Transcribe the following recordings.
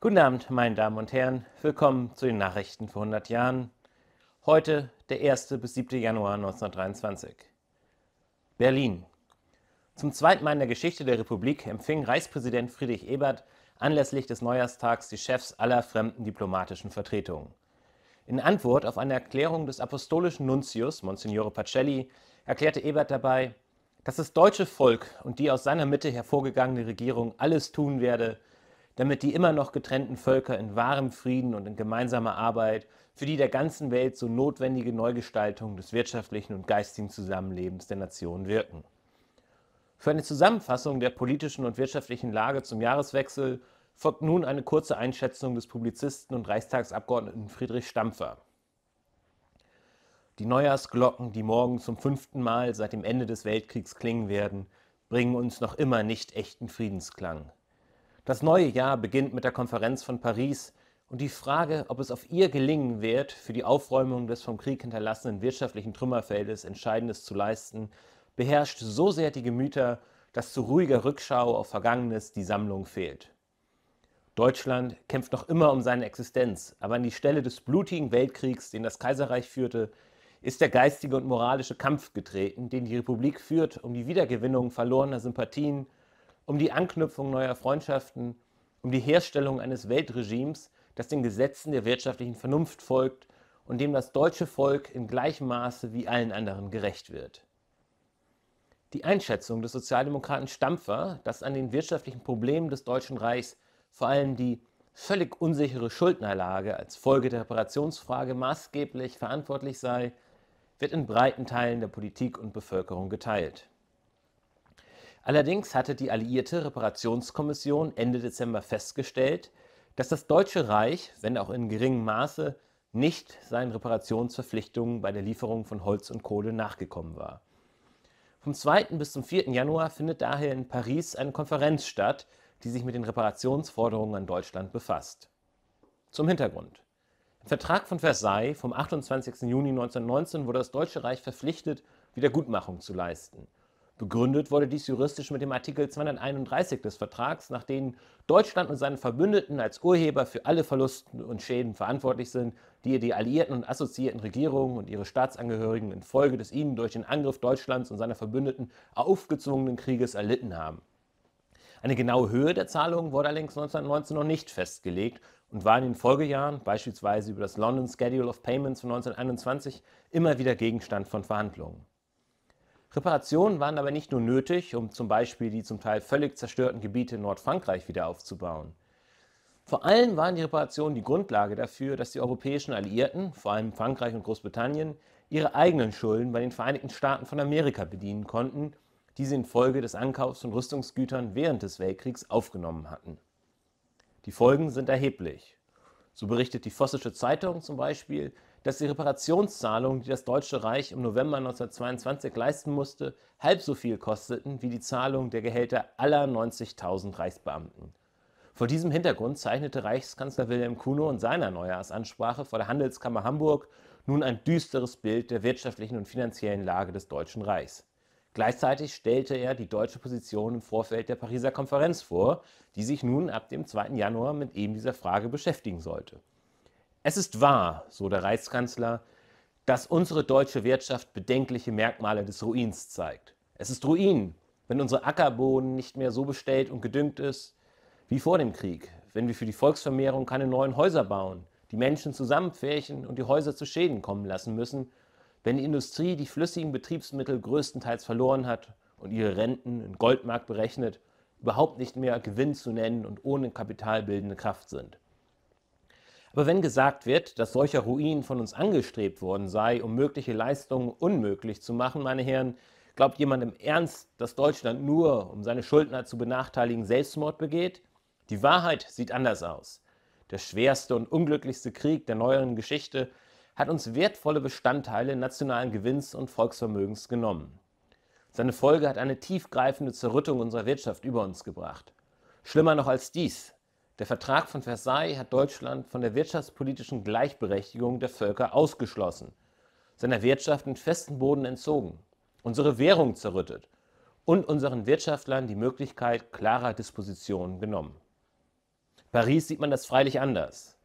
Guten Abend, meine Damen und Herren. Willkommen zu den Nachrichten vor 100 Jahren. Heute der 1. bis 7. Januar 1923. Berlin. Zum zweiten Mal in der Geschichte der Republik empfing Reichspräsident Friedrich Ebert anlässlich des Neujahrstags die Chefs aller fremden diplomatischen Vertretungen. In Antwort auf eine Erklärung des apostolischen Nuntius, Monsignore Pacelli, erklärte Ebert dabei, dass das deutsche Volk und die aus seiner Mitte hervorgegangene Regierung alles tun werde, damit die immer noch getrennten Völker in wahrem Frieden und in gemeinsamer Arbeit für die der ganzen Welt so notwendige Neugestaltung des wirtschaftlichen und geistigen Zusammenlebens der Nationen wirken. Für eine Zusammenfassung der politischen und wirtschaftlichen Lage zum Jahreswechsel folgt nun eine kurze Einschätzung des Publizisten und Reichstagsabgeordneten Friedrich Stampfer. Die Neujahrsglocken, die morgen zum fünften Mal seit dem Ende des Weltkriegs klingen werden, bringen uns noch immer nicht echten Friedensklang. Das neue Jahr beginnt mit der Konferenz von Paris und die Frage, ob es auf ihr gelingen wird, für die Aufräumung des vom Krieg hinterlassenen wirtschaftlichen Trümmerfeldes Entscheidendes zu leisten, beherrscht so sehr die Gemüter, dass zu ruhiger Rückschau auf Vergangenes die Sammlung fehlt. Deutschland kämpft noch immer um seine Existenz, aber an die Stelle des blutigen Weltkriegs, den das Kaiserreich führte, ist der geistige und moralische Kampf getreten, den die Republik führt, um die Wiedergewinnung verlorener Sympathien um die Anknüpfung neuer Freundschaften, um die Herstellung eines Weltregimes, das den Gesetzen der wirtschaftlichen Vernunft folgt und dem das deutsche Volk in gleichem Maße wie allen anderen gerecht wird. Die Einschätzung des Sozialdemokraten Stampfer, dass an den wirtschaftlichen Problemen des Deutschen Reichs vor allem die völlig unsichere Schuldnerlage als Folge der Reparationsfrage maßgeblich verantwortlich sei, wird in breiten Teilen der Politik und Bevölkerung geteilt. Allerdings hatte die alliierte Reparationskommission Ende Dezember festgestellt, dass das Deutsche Reich, wenn auch in geringem Maße, nicht seinen Reparationsverpflichtungen bei der Lieferung von Holz und Kohle nachgekommen war. Vom 2. bis zum 4. Januar findet daher in Paris eine Konferenz statt, die sich mit den Reparationsforderungen an Deutschland befasst. Zum Hintergrund. Im Vertrag von Versailles vom 28. Juni 1919 wurde das Deutsche Reich verpflichtet, Wiedergutmachung zu leisten – Begründet wurde dies juristisch mit dem Artikel 231 des Vertrags, nach dem Deutschland und seine Verbündeten als Urheber für alle Verluste und Schäden verantwortlich sind, die die alliierten und assoziierten Regierungen und ihre Staatsangehörigen infolge des ihnen durch den Angriff Deutschlands und seiner Verbündeten aufgezwungenen Krieges erlitten haben. Eine genaue Höhe der Zahlungen wurde allerdings 1919 noch nicht festgelegt und war in den Folgejahren, beispielsweise über das London Schedule of Payments von 1921, immer wieder Gegenstand von Verhandlungen. Reparationen waren aber nicht nur nötig, um zum Beispiel die zum Teil völlig zerstörten Gebiete in Nordfrankreich wieder aufzubauen. Vor allem waren die Reparationen die Grundlage dafür, dass die europäischen Alliierten, vor allem Frankreich und Großbritannien, ihre eigenen Schulden bei den Vereinigten Staaten von Amerika bedienen konnten, die sie infolge des Ankaufs von Rüstungsgütern während des Weltkriegs aufgenommen hatten. Die Folgen sind erheblich. So berichtet die Vossische Zeitung zum Beispiel, dass die Reparationszahlungen, die das Deutsche Reich im November 1922 leisten musste, halb so viel kosteten wie die Zahlung der Gehälter aller 90.000 Reichsbeamten. Vor diesem Hintergrund zeichnete Reichskanzler Wilhelm Kuno in seiner Neujahrsansprache vor der Handelskammer Hamburg nun ein düsteres Bild der wirtschaftlichen und finanziellen Lage des Deutschen Reichs. Gleichzeitig stellte er die deutsche Position im Vorfeld der Pariser Konferenz vor, die sich nun ab dem 2. Januar mit eben dieser Frage beschäftigen sollte. Es ist wahr, so der Reichskanzler, dass unsere deutsche Wirtschaft bedenkliche Merkmale des Ruins zeigt. Es ist Ruin, wenn unsere Ackerboden nicht mehr so bestellt und gedüngt ist wie vor dem Krieg, wenn wir für die Volksvermehrung keine neuen Häuser bauen, die Menschen zusammenpferchen und die Häuser zu Schäden kommen lassen müssen, wenn die Industrie die flüssigen Betriebsmittel größtenteils verloren hat und ihre Renten in Goldmarkt berechnet überhaupt nicht mehr Gewinn zu nennen und ohne kapitalbildende Kraft sind. Aber wenn gesagt wird, dass solcher Ruin von uns angestrebt worden sei, um mögliche Leistungen unmöglich zu machen, meine Herren, glaubt jemand im Ernst, dass Deutschland nur, um seine Schuldner zu benachteiligen, Selbstmord begeht? Die Wahrheit sieht anders aus. Der schwerste und unglücklichste Krieg der neueren Geschichte hat uns wertvolle Bestandteile nationalen Gewinns und Volksvermögens genommen. Seine Folge hat eine tiefgreifende Zerrüttung unserer Wirtschaft über uns gebracht. Schlimmer noch als dies, der Vertrag von Versailles hat Deutschland von der wirtschaftspolitischen Gleichberechtigung der Völker ausgeschlossen, seiner Wirtschaft einen festen Boden entzogen, unsere Währung zerrüttet und unseren Wirtschaftlern die Möglichkeit klarer Dispositionen genommen. Paris sieht man das freilich anders.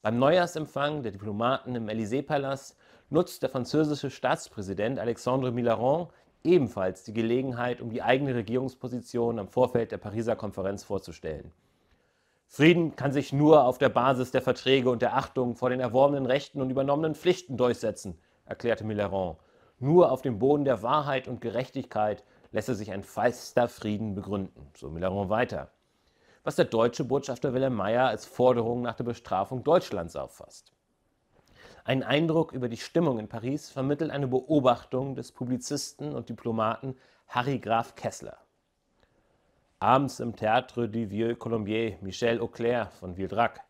Beim Neujahrsempfang der Diplomaten im Élysée-Palast nutzt der französische Staatspräsident Alexandre Millerand ebenfalls die Gelegenheit, um die eigene Regierungsposition am Vorfeld der Pariser Konferenz vorzustellen. Frieden kann sich nur auf der Basis der Verträge und der Achtung vor den erworbenen Rechten und übernommenen Pflichten durchsetzen, erklärte Millerand. Nur auf dem Boden der Wahrheit und Gerechtigkeit lässe sich ein fester Frieden begründen, so Millerand weiter. Was der deutsche Botschafter Wilhelm Meyer als Forderung nach der Bestrafung Deutschlands auffasst. Einen Eindruck über die Stimmung in Paris vermittelt eine Beobachtung des Publizisten und Diplomaten Harry Graf Kessler abends im Théâtre du Vieux Colombier Michel Auclair von Vildrac.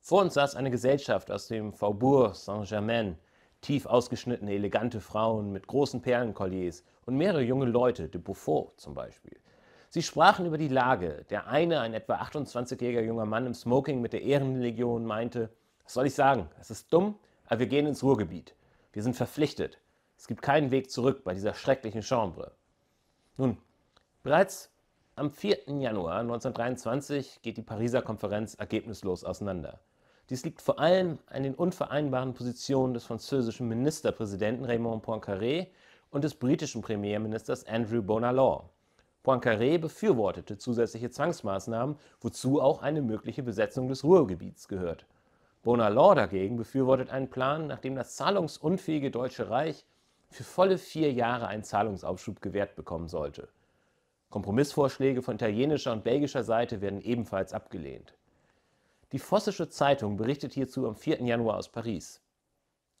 Vor uns saß eine Gesellschaft aus dem Faubourg Saint-Germain, tief ausgeschnittene, elegante Frauen mit großen Perlenkolliers und mehrere junge Leute, de Beaufort zum Beispiel. Sie sprachen über die Lage. Der eine, ein etwa 28-jähriger junger Mann im Smoking mit der Ehrenlegion, meinte, was soll ich sagen, es ist dumm, aber wir gehen ins Ruhrgebiet. Wir sind verpflichtet. Es gibt keinen Weg zurück bei dieser schrecklichen Chambre. Nun, bereits am 4. Januar 1923 geht die Pariser Konferenz ergebnislos auseinander. Dies liegt vor allem an den unvereinbaren Positionen des französischen Ministerpräsidenten Raymond Poincaré und des britischen Premierministers Andrew Bonalon. Poincaré befürwortete zusätzliche Zwangsmaßnahmen, wozu auch eine mögliche Besetzung des Ruhrgebiets gehört. Bonalon dagegen befürwortet einen Plan, nachdem das zahlungsunfähige Deutsche Reich für volle vier Jahre einen Zahlungsaufschub gewährt bekommen sollte – Kompromissvorschläge von italienischer und belgischer Seite werden ebenfalls abgelehnt. Die Vossische Zeitung berichtet hierzu am 4. Januar aus Paris.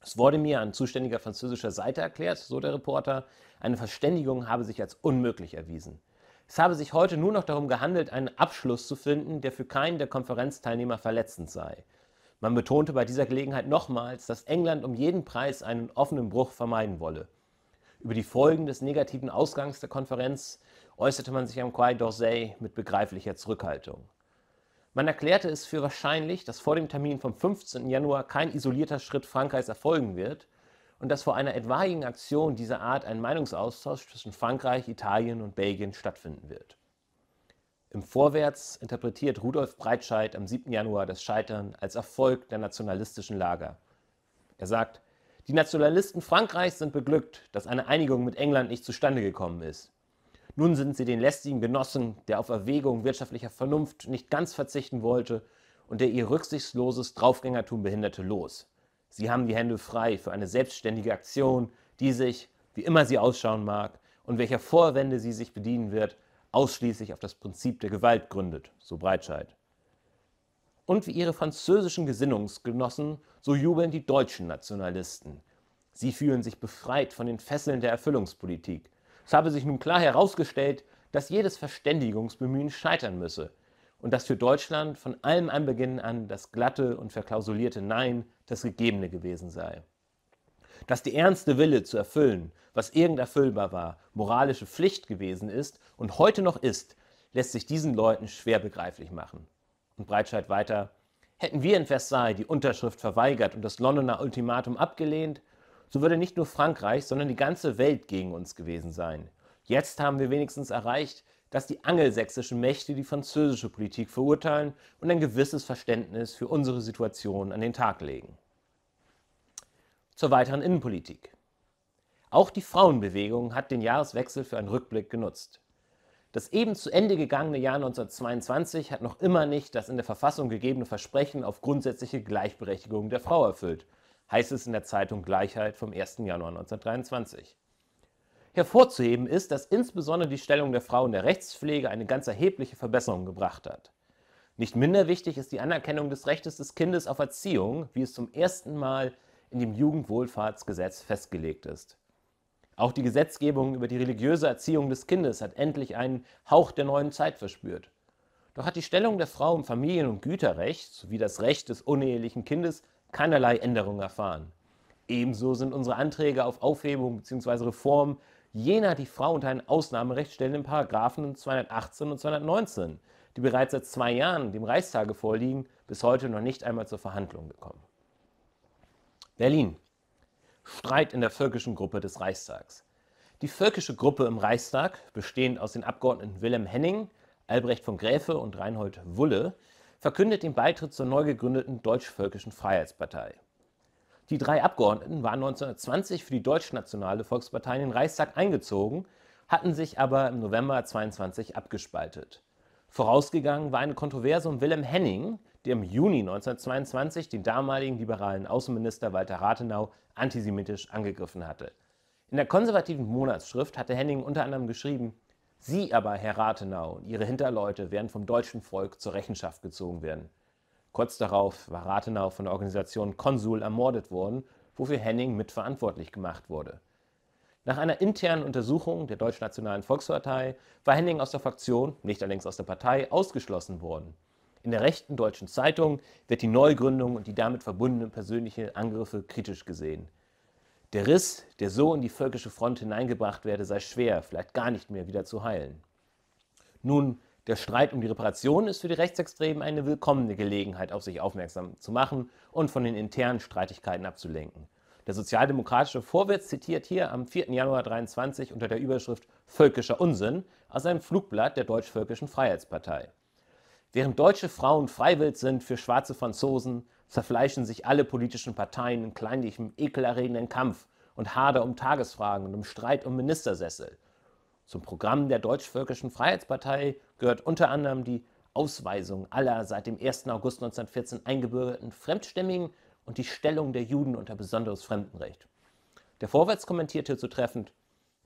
Es wurde mir an zuständiger französischer Seite erklärt, so der Reporter, eine Verständigung habe sich als unmöglich erwiesen. Es habe sich heute nur noch darum gehandelt, einen Abschluss zu finden, der für keinen der Konferenzteilnehmer verletzend sei. Man betonte bei dieser Gelegenheit nochmals, dass England um jeden Preis einen offenen Bruch vermeiden wolle. Über die Folgen des negativen Ausgangs der Konferenz äußerte man sich am Quai d'Orsay mit begreiflicher Zurückhaltung. Man erklärte es für wahrscheinlich, dass vor dem Termin vom 15. Januar kein isolierter Schritt Frankreichs erfolgen wird und dass vor einer etwaigen Aktion dieser Art ein Meinungsaustausch zwischen Frankreich, Italien und Belgien stattfinden wird. Im Vorwärts interpretiert Rudolf Breitscheid am 7. Januar das Scheitern als Erfolg der nationalistischen Lager. Er sagt, die Nationalisten Frankreichs sind beglückt, dass eine Einigung mit England nicht zustande gekommen ist. Nun sind sie den lästigen Genossen, der auf Erwägung wirtschaftlicher Vernunft nicht ganz verzichten wollte und der ihr rücksichtsloses Draufgängertum behinderte, los. Sie haben die Hände frei für eine selbstständige Aktion, die sich, wie immer sie ausschauen mag und welcher Vorwände sie sich bedienen wird, ausschließlich auf das Prinzip der Gewalt gründet, so Breitscheid. Und wie ihre französischen Gesinnungsgenossen, so jubeln die deutschen Nationalisten. Sie fühlen sich befreit von den Fesseln der Erfüllungspolitik. Es habe sich nun klar herausgestellt, dass jedes Verständigungsbemühen scheitern müsse und dass für Deutschland von allem Anbeginn an das glatte und verklausulierte Nein das Gegebene gewesen sei. Dass der ernste Wille zu erfüllen, was irgend erfüllbar war, moralische Pflicht gewesen ist und heute noch ist, lässt sich diesen Leuten schwer begreiflich machen. Und Breitscheid weiter, hätten wir in Versailles die Unterschrift verweigert und das Londoner Ultimatum abgelehnt, so würde nicht nur Frankreich, sondern die ganze Welt gegen uns gewesen sein. Jetzt haben wir wenigstens erreicht, dass die angelsächsischen Mächte die französische Politik verurteilen und ein gewisses Verständnis für unsere Situation an den Tag legen. Zur weiteren Innenpolitik. Auch die Frauenbewegung hat den Jahreswechsel für einen Rückblick genutzt. Das eben zu Ende gegangene Jahr 1922 hat noch immer nicht das in der Verfassung gegebene Versprechen auf grundsätzliche Gleichberechtigung der Frau erfüllt – heißt es in der Zeitung Gleichheit vom 1. Januar 1923. Hervorzuheben ist, dass insbesondere die Stellung der Frau in der Rechtspflege eine ganz erhebliche Verbesserung gebracht hat. Nicht minder wichtig ist die Anerkennung des Rechtes des Kindes auf Erziehung, wie es zum ersten Mal in dem Jugendwohlfahrtsgesetz festgelegt ist. Auch die Gesetzgebung über die religiöse Erziehung des Kindes hat endlich einen Hauch der neuen Zeit verspürt. Doch hat die Stellung der Frau im Familien- und Güterrecht sowie das Recht des unehelichen Kindes keinerlei Änderung erfahren. Ebenso sind unsere Anträge auf Aufhebung bzw. Reform jener die Frau unter ein Ausnahmerecht stellenden Paragraphen 218 und 219, die bereits seit zwei Jahren dem Reichstage vorliegen, bis heute noch nicht einmal zur Verhandlung gekommen. Berlin. Streit in der völkischen Gruppe des Reichstags. Die völkische Gruppe im Reichstag, bestehend aus den Abgeordneten Wilhelm Henning, Albrecht von Gräfe und Reinhold Wulle, verkündet den Beitritt zur neu gegründeten Deutsch-Völkischen Freiheitspartei. Die drei Abgeordneten waren 1920 für die Deutschnationale Volkspartei in den Reichstag eingezogen, hatten sich aber im November 22 abgespaltet. Vorausgegangen war eine Kontroverse um Wilhelm Henning, der im Juni 1922 den damaligen liberalen Außenminister Walter Rathenau antisemitisch angegriffen hatte. In der konservativen Monatsschrift hatte Henning unter anderem geschrieben, Sie aber, Herr Rathenau, und Ihre Hinterleute werden vom deutschen Volk zur Rechenschaft gezogen werden. Kurz darauf war Rathenau von der Organisation Konsul ermordet worden, wofür Henning mitverantwortlich gemacht wurde. Nach einer internen Untersuchung der Nationalen Volkspartei war Henning aus der Fraktion, nicht allerdings aus der Partei, ausgeschlossen worden. In der rechten deutschen Zeitung wird die Neugründung und die damit verbundenen persönlichen Angriffe kritisch gesehen. Der Riss, der so in die völkische Front hineingebracht werde, sei schwer, vielleicht gar nicht mehr wieder zu heilen. Nun, der Streit um die Reparation ist für die Rechtsextremen eine willkommene Gelegenheit, auf sich aufmerksam zu machen und von den internen Streitigkeiten abzulenken. Der sozialdemokratische Vorwärts zitiert hier am 4. Januar 23 unter der Überschrift Völkischer Unsinn aus einem Flugblatt der Deutsch-Völkischen Freiheitspartei. Während deutsche Frauen freiwillig sind für schwarze Franzosen, zerfleischen sich alle politischen Parteien in kleinlichem, ekelerregenden Kampf und Hader um Tagesfragen und um Streit um Ministersessel. Zum Programm der Deutsch-Völkischen Freiheitspartei gehört unter anderem die Ausweisung aller seit dem 1. August 1914 eingebürgerten Fremdstämmigen und die Stellung der Juden unter besonderes Fremdenrecht. Der Vorwärts kommentierte so treffend,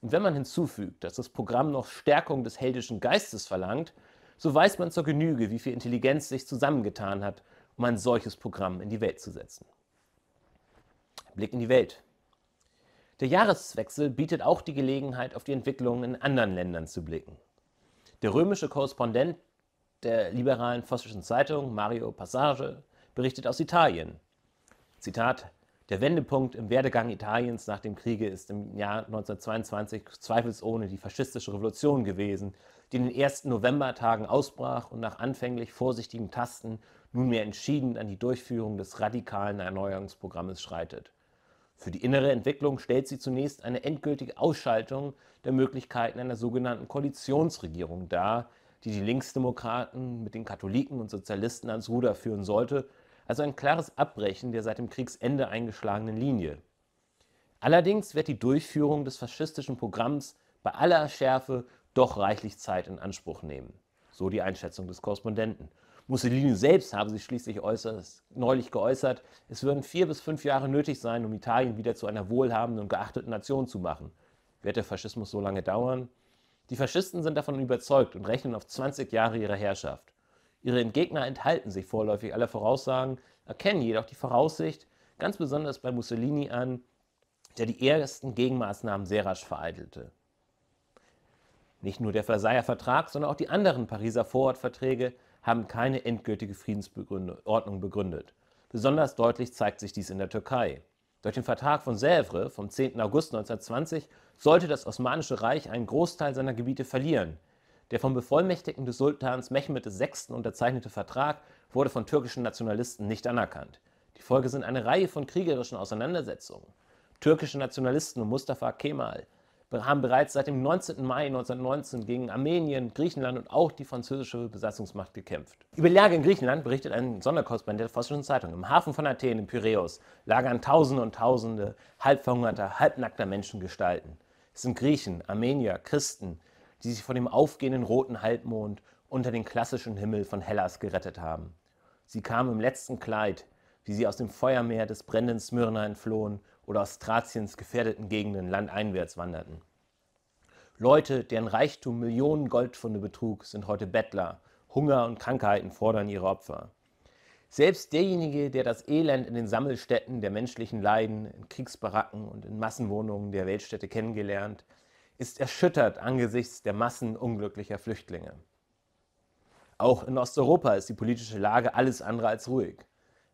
und wenn man hinzufügt, dass das Programm noch Stärkung des heldischen Geistes verlangt, so weiß man zur Genüge, wie viel Intelligenz sich zusammengetan hat, um ein solches Programm in die Welt zu setzen. Blick in die Welt. Der Jahreswechsel bietet auch die Gelegenheit, auf die Entwicklungen in anderen Ländern zu blicken. Der römische Korrespondent der liberalen Fossischen Zeitung, Mario Passage, berichtet aus Italien. Zitat: der Wendepunkt im Werdegang Italiens nach dem Kriege ist im Jahr 1922 zweifelsohne die faschistische Revolution gewesen, die in den ersten Novembertagen ausbrach und nach anfänglich vorsichtigen Tasten nunmehr entschieden an die Durchführung des radikalen Erneuerungsprogrammes schreitet. Für die innere Entwicklung stellt sie zunächst eine endgültige Ausschaltung der Möglichkeiten einer sogenannten Koalitionsregierung dar, die die Linksdemokraten mit den Katholiken und Sozialisten ans Ruder führen sollte also ein klares Abbrechen der seit dem Kriegsende eingeschlagenen Linie. Allerdings wird die Durchführung des faschistischen Programms bei aller Schärfe doch reichlich Zeit in Anspruch nehmen. So die Einschätzung des Korrespondenten. Mussolini selbst habe sich schließlich äußerst, neulich geäußert, es würden vier bis fünf Jahre nötig sein, um Italien wieder zu einer wohlhabenden und geachteten Nation zu machen. Wird der Faschismus so lange dauern? Die Faschisten sind davon überzeugt und rechnen auf 20 Jahre ihrer Herrschaft. Ihre Entgegner enthalten sich vorläufig aller Voraussagen, erkennen jedoch die Voraussicht, ganz besonders bei Mussolini an, der die ersten Gegenmaßnahmen sehr rasch vereitelte. Nicht nur der Versailler Vertrag, sondern auch die anderen Pariser Vorortverträge haben keine endgültige Friedensordnung begründet. Besonders deutlich zeigt sich dies in der Türkei. Durch den Vertrag von Sèvres vom 10. August 1920 sollte das Osmanische Reich einen Großteil seiner Gebiete verlieren, der vom Bevollmächtigten des Sultans Mehmed VI. unterzeichnete Vertrag wurde von türkischen Nationalisten nicht anerkannt. Die Folge sind eine Reihe von kriegerischen Auseinandersetzungen. Türkische Nationalisten und Mustafa Kemal haben bereits seit dem 19. Mai 1919 gegen Armenien, Griechenland und auch die französische Besatzungsmacht gekämpft. Über die Lage in Griechenland berichtet ein Sonderkorrespondent der Fossischen Zeitung. Im Hafen von Athen im Piräus lagern Tausende und Tausende halbverhungerter, halbnackter Menschengestalten. Es sind Griechen, Armenier, Christen, die sich von dem aufgehenden roten Halbmond unter den klassischen Himmel von Hellas gerettet haben. Sie kamen im letzten Kleid, wie sie aus dem Feuermeer des brennenden Smyrna entflohen oder aus Thraziens gefährdeten Gegenden landeinwärts wanderten. Leute, deren Reichtum Millionen Goldfunde betrug, sind heute Bettler. Hunger und Krankheiten fordern ihre Opfer. Selbst derjenige, der das Elend in den Sammelstätten der menschlichen Leiden, in Kriegsbaracken und in Massenwohnungen der Weltstädte kennengelernt, ist erschüttert angesichts der Massen unglücklicher Flüchtlinge. Auch in Osteuropa ist die politische Lage alles andere als ruhig.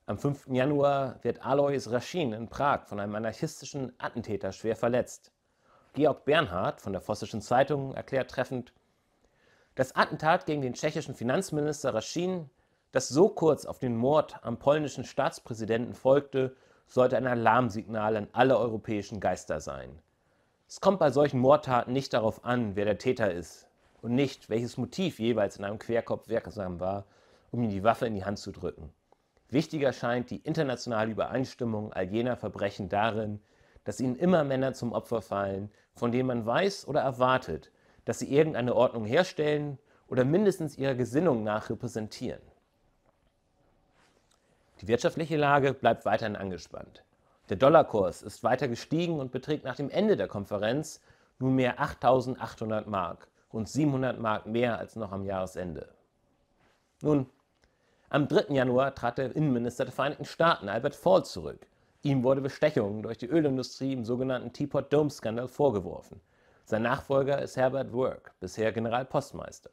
Am 5. Januar wird Alois Raschin in Prag von einem anarchistischen Attentäter schwer verletzt. Georg Bernhard von der Vossischen Zeitung erklärt treffend, das Attentat gegen den tschechischen Finanzminister Raschin, das so kurz auf den Mord am polnischen Staatspräsidenten folgte, sollte ein Alarmsignal an alle europäischen Geister sein. Es kommt bei solchen Mordtaten nicht darauf an, wer der Täter ist und nicht, welches Motiv jeweils in einem Querkopf wirksam war, um ihm die Waffe in die Hand zu drücken. Wichtiger scheint die internationale Übereinstimmung all jener Verbrechen darin, dass ihnen immer Männer zum Opfer fallen, von denen man weiß oder erwartet, dass sie irgendeine Ordnung herstellen oder mindestens ihrer Gesinnung nach repräsentieren. Die wirtschaftliche Lage bleibt weiterhin angespannt. Der Dollarkurs ist weiter gestiegen und beträgt nach dem Ende der Konferenz nunmehr 8.800 Mark, rund 700 Mark mehr als noch am Jahresende. Nun, am 3. Januar trat der Innenminister der Vereinigten Staaten, Albert Ford, zurück. Ihm wurde Bestechung durch die Ölindustrie im sogenannten Teapot Dome-Skandal vorgeworfen. Sein Nachfolger ist Herbert Work, bisher Generalpostmeister.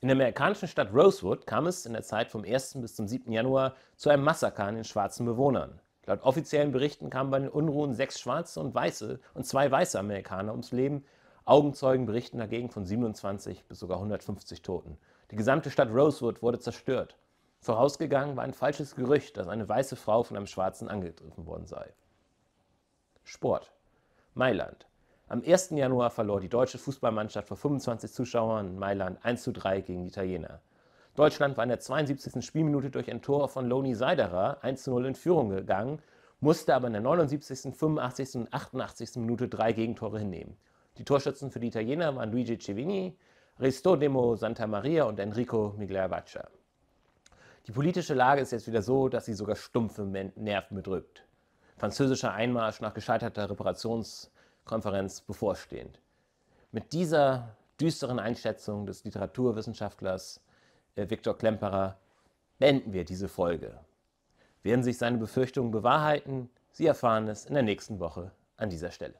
In der amerikanischen Stadt Rosewood kam es in der Zeit vom 1. bis zum 7. Januar zu einem Massaker an den schwarzen Bewohnern. Laut offiziellen Berichten kamen bei den Unruhen sechs Schwarze und Weiße und zwei weiße Amerikaner ums Leben. Augenzeugen berichten dagegen von 27 bis sogar 150 Toten. Die gesamte Stadt Rosewood wurde zerstört. Vorausgegangen war ein falsches Gerücht, dass eine weiße Frau von einem Schwarzen angegriffen worden sei. Sport. Mailand. Am 1. Januar verlor die deutsche Fußballmannschaft vor 25 Zuschauern in Mailand 1 zu 3 gegen die Italiener. Deutschland war in der 72. Spielminute durch ein Tor von Loni Seiderer 1 0 in Führung gegangen, musste aber in der 79., 85. und 88. Minute drei Gegentore hinnehmen. Die Torschützen für die Italiener waren Luigi Civini, Risto Aristodemo Santamaria und Enrico Migliavaccia. Die politische Lage ist jetzt wieder so, dass sie sogar stumpfe Nerven bedrückt. Französischer Einmarsch nach gescheiterter Reparationskonferenz bevorstehend. Mit dieser düsteren Einschätzung des Literaturwissenschaftlers äh, Viktor Klemperer beenden wir diese Folge. Werden sich seine Befürchtungen bewahrheiten? Sie erfahren es in der nächsten Woche an dieser Stelle.